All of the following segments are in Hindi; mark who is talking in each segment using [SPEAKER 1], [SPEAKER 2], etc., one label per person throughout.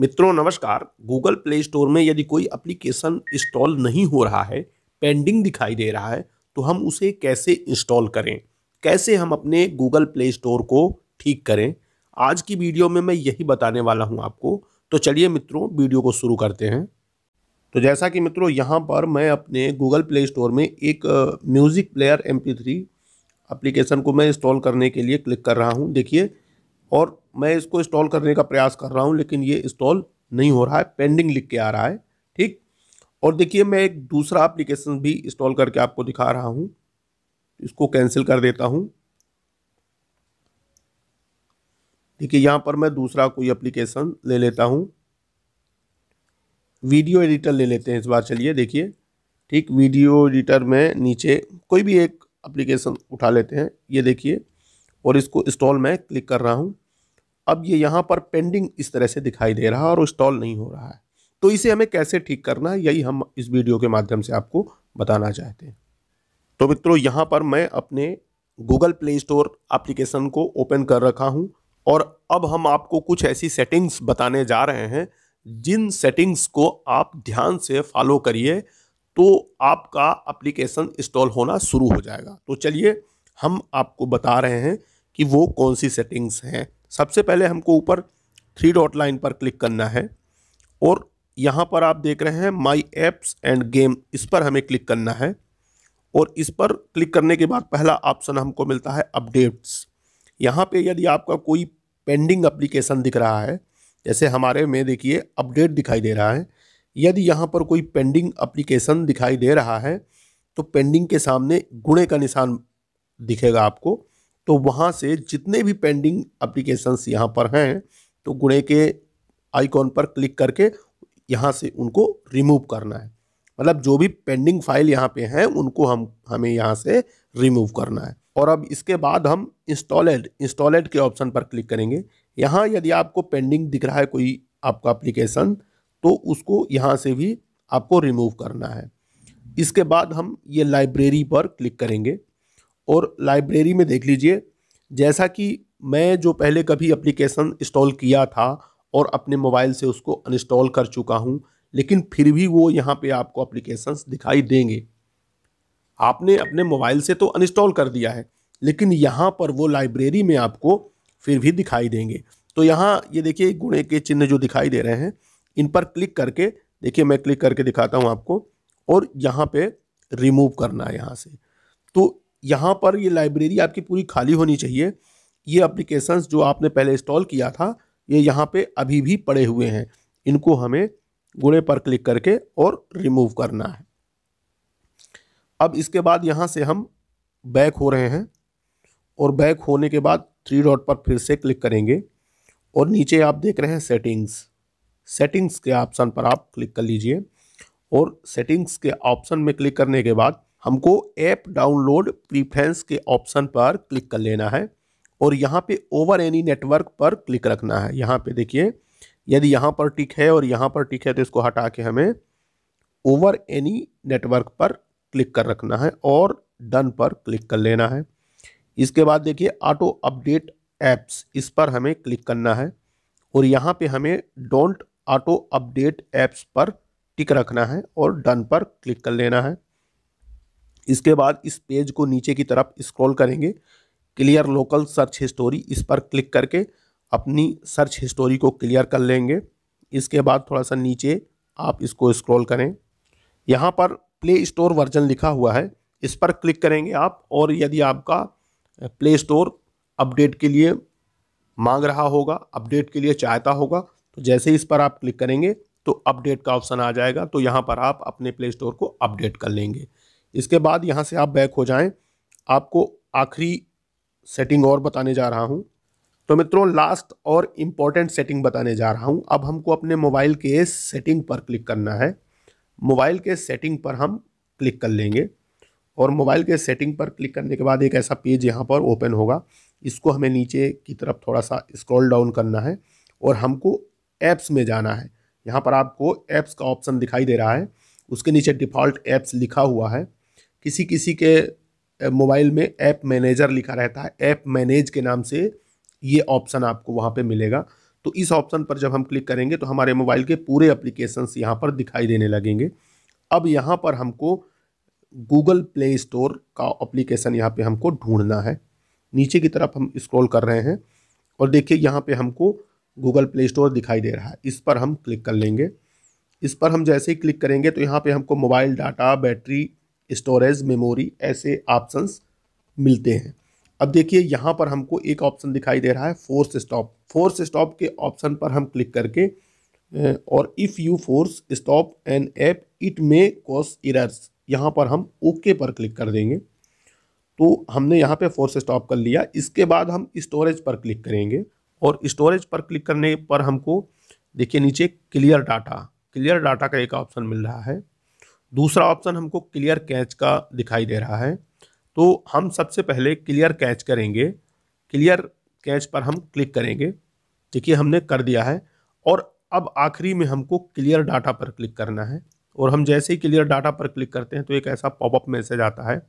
[SPEAKER 1] मित्रों नमस्कार गूगल प्ले स्टोर में यदि कोई एप्लीकेशन इंस्टॉल नहीं हो रहा है पेंडिंग दिखाई दे रहा है तो हम उसे कैसे इंस्टॉल करें कैसे हम अपने गूगल प्ले स्टोर को ठीक करें आज की वीडियो में मैं यही बताने वाला हूं आपको तो चलिए मित्रों वीडियो को शुरू करते हैं तो जैसा कि मित्रों यहाँ पर मैं अपने गूगल प्ले स्टोर में एक music player M P application को मैं इंस्टॉल करने के लिए क्लिक कर रहा हूँ देखिए और मैं इसको इंस्टॉल करने का प्रयास कर रहा हूँ लेकिन ये इंस्टॉल नहीं हो रहा है पेंडिंग लिख के आ रहा है ठीक और देखिए मैं एक दूसरा एप्लीकेशन भी इंस्टॉल करके आपको दिखा रहा हूँ इसको कैंसिल कर देता हूँ देखिए यहाँ पर मैं दूसरा कोई एप्लीकेशन ले लेता हूँ वीडियो एडिटर ले लेते हैं इस बार चलिए देखिए ठीक वीडियो एडिटर में नीचे कोई भी एक एप्लीकेशन उठा लेते हैं ये देखिए और इसको इंस्टॉल मैं क्लिक कर रहा हूँ अब ये यहाँ पर पेंडिंग इस तरह से दिखाई दे रहा है और इंस्टॉल नहीं हो रहा है तो इसे हमें कैसे ठीक करना है यही हम इस वीडियो के माध्यम से आपको बताना चाहते हैं तो मित्रों यहाँ पर मैं अपने गूगल प्ले स्टोर एप्लीकेशन को ओपन कर रखा हूँ और अब हम आपको कुछ ऐसी सेटिंग्स बताने जा रहे हैं जिन सेटिंग्स को आप ध्यान से फॉलो करिए तो आपका एप्लीकेशन इंस्टॉल होना शुरू हो जाएगा तो चलिए हम आपको बता रहे हैं कि वो कौन सी सेटिंग्स हैं सबसे पहले हमको ऊपर थ्री डॉट लाइन पर क्लिक करना है और यहाँ पर आप देख रहे हैं माई एप्स एंड गेम इस पर हमें क्लिक करना है और इस पर क्लिक करने के बाद पहला ऑप्शन हमको मिलता है अपडेट्स यहाँ पे यदि आपका कोई पेंडिंग एप्लीकेशन दिख रहा है जैसे हमारे में देखिए अपडेट दिखाई दे रहा है यदि यहाँ पर कोई पेंडिंग एप्लीकेशन दिखाई दे रहा है तो पेंडिंग के सामने गुणे का निशान दिखेगा आपको तो वहाँ से जितने भी पेंडिंग अप्लीकेशंस यहाँ पर हैं तो गुणे के आइकॉन पर क्लिक करके यहाँ से उनको रिमूव करना है मतलब जो भी पेंडिंग फाइल यहाँ पे हैं उनको हम हमें यहाँ से रिमूव करना है और अब इसके बाद हम इंस्टॉलेड इंस्टॉलेड के ऑप्शन पर क्लिक करेंगे यहाँ यदि आपको पेंडिंग दिख रहा है कोई आपका एप्लीकेशन तो उसको यहाँ से भी आपको रिमूव करना है इसके बाद हम ये लाइब्रेरी पर क्लिक करेंगे और लाइब्रेरी में देख लीजिए जैसा कि मैं जो पहले कभी एप्लीकेशन इंस्टॉल किया था और अपने मोबाइल से उसको अनइंस्टॉल कर चुका हूँ लेकिन फिर भी वो यहाँ पे आपको अप्लीकेशंस दिखाई देंगे आपने अपने मोबाइल से तो अनइंस्टॉल कर दिया है लेकिन यहाँ पर वो लाइब्रेरी में आपको फिर भी दिखाई देंगे तो यहाँ ये देखिए गुणे के चिन्ह जो दिखाई दे रहे हैं इन पर क्लिक करके देखिए मैं क्लिक करके दिखाता हूँ आपको और यहाँ पर रिमूव करना है यहाँ से तो यहाँ पर ये लाइब्रेरी आपकी पूरी खाली होनी चाहिए ये अप्लीकेशन जो आपने पहले इंस्टॉल किया था ये यहाँ पर अभी भी पड़े हुए हैं इनको हमें गुणे पर क्लिक करके और रिमूव करना है अब इसके बाद यहाँ से हम बैक हो रहे हैं और बैक होने के बाद थ्री डॉट पर फिर से क्लिक करेंगे और नीचे आप देख रहे हैं सेटिंग्स सेटिंग्स के ऑप्शन पर आप क्लिक कर लीजिए और सेटिंग्स के ऑप्शन में क्लिक करने के बाद हमको ऐप डाउनलोड प्रीफ्रेंस के ऑप्शन पर क्लिक कर लेना है और यहाँ पे ओवर एनी नेटवर्क पर क्लिक रखना है यहाँ पे देखिए यदि यहाँ पर टिक है और यहाँ पर टिक है तो इसको हटा के हमें ओवर एनी नेटवर्क पर क्लिक कर रखना है और डन पर क्लिक कर लेना है इसके बाद देखिए ऑटो अपडेट ऐप्स इस पर हमें क्लिक करना है और यहाँ पे हमें डोंट ऑटो अपडेट ऐप्स पर टिक रखना है और डन पर क्लिक कर लेना है इसके बाद इस पेज को नीचे की तरफ स्क्रॉल करेंगे क्लियर लोकल सर्च हिस्टोरी इस पर क्लिक करके अपनी सर्च हिस्टोरी को क्लियर कर लेंगे इसके बाद थोड़ा सा नीचे आप इसको स्क्रॉल करें यहाँ पर प्ले स्टोर वर्जन लिखा हुआ है इस पर क्लिक करेंगे आप और यदि आपका प्ले स्टोर अपडेट के लिए मांग रहा होगा अपडेट के लिए चाहता होगा तो जैसे ही इस पर आप क्लिक करेंगे तो अपडेट का ऑप्शन आ जाएगा तो यहाँ पर आप अपने प्ले स्टोर को अपडेट कर लेंगे इसके बाद यहाँ से आप बैक हो जाएं आपको आखिरी सेटिंग और बताने जा रहा हूँ तो मित्रों लास्ट और इम्पॉर्टेंट सेटिंग बताने जा रहा हूँ अब हमको अपने मोबाइल के सेटिंग पर क्लिक करना है मोबाइल के सेटिंग पर हम क्लिक कर लेंगे और मोबाइल के सेटिंग पर क्लिक करने के बाद एक ऐसा पेज यहाँ पर ओपन होगा इसको हमें नीचे की तरफ थोड़ा सा स्क्रॉल डाउन करना है और हमको ऐप्स में जाना है यहाँ पर आपको ऐप्स का ऑप्शन दिखाई दे रहा है उसके नीचे डिफ़ॉल्ट ऐप्स लिखा हुआ है किसी किसी के मोबाइल में ऐप मैनेजर लिखा रहता है ऐप मैनेज के नाम से ये ऑप्शन आपको वहाँ पे मिलेगा तो इस ऑप्शन पर जब हम क्लिक करेंगे तो हमारे मोबाइल के पूरे अप्लीकेशन यहाँ पर दिखाई देने लगेंगे अब यहाँ पर हमको गूगल प्ले स्टोर का अप्लीकेशन यहाँ पे हमको ढूंढना है नीचे की तरफ हम स्क्रॉल कर रहे हैं और देखिए यहाँ पे हमको गूगल प्ले स्टोर दिखाई दे रहा है इस पर हम क्लिक कर लेंगे इस पर हम जैसे ही क्लिक करेंगे तो यहाँ पे हमको mobile data battery storage memory ऐसे ऑप्शंस मिलते हैं अब देखिए यहाँ पर हमको एक ऑप्शन दिखाई दे रहा है फोर्स स्टॉप फोर्स स्टॉप के ऑप्शन पर हम क्लिक करके और if you force stop an app it may cause errors यहाँ पर हम ओके पर क्लिक कर देंगे तो हमने यहाँ पे फोर्स स्टॉप कर लिया इसके बाद हम स्टोरेज पर क्लिक करेंगे और स्टोरेज पर क्लिक करने पर हमको देखिए नीचे क्लियर डाटा क्लियर डाटा का एक ऑप्शन मिल रहा है दूसरा ऑप्शन हमको क्लियर कैच का दिखाई दे रहा है तो हम सबसे पहले क्लियर कैच करेंगे क्लियर कैच पर हम क्लिक करेंगे देखिए हमने कर दिया है और अब आखिरी में हमको क्लियर डाटा पर क्लिक करना है और हम जैसे ही क्लियर डाटा पर क्लिक करते हैं तो एक ऐसा पॉपअप मैसेज आता है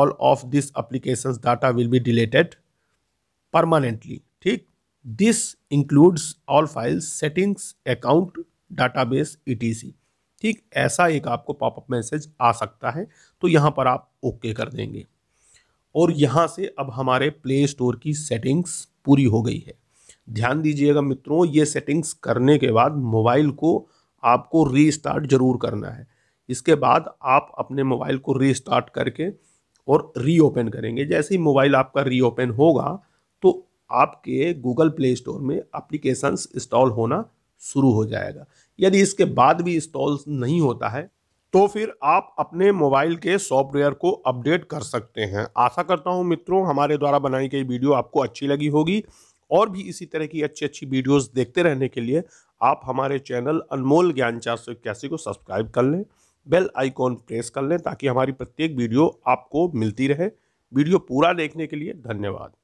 [SPEAKER 1] all of this application data will be deleted permanently ठीक this includes all files settings account databases ठीक ऐसा एक आपको पॉपअप मैसेज आ सकता है तो यहाँ पर आप ओके कर देंगे और यहाँ से अब हमारे प्ले स्टोर की सेटिंग्स पूरी हो गई है ध्यान दीजिएगा मित्रों ये सेटिंग्स करने के बाद मोबाइल को आपको रीस्टार्ट जरूर करना है इसके बाद आप अपने मोबाइल को रीस्टार्ट करके और रीओपन करेंगे जैसे ही मोबाइल आपका रीओपन होगा तो आपके गूगल प्ले स्टोर में अप्लीकेशंस इंस्टॉल होना शुरू हो जाएगा यदि इसके बाद भी इंस्टॉल नहीं होता है तो फिर आप अपने मोबाइल के सॉफ्टवेयर को अपडेट कर सकते हैं आशा करता हूं मित्रों हमारे द्वारा बनाई गई वीडियो आपको अच्छी लगी होगी और भी इसी तरह की अच्छी अच्छी वीडियोस देखते रहने के लिए आप हमारे चैनल अनमोल ज्ञान चार सौ इक्यासी को सब्सक्राइब कर लें बेल आइकॉन प्रेस कर लें ताकि हमारी प्रत्येक वीडियो आपको मिलती रहे वीडियो पूरा देखने के लिए धन्यवाद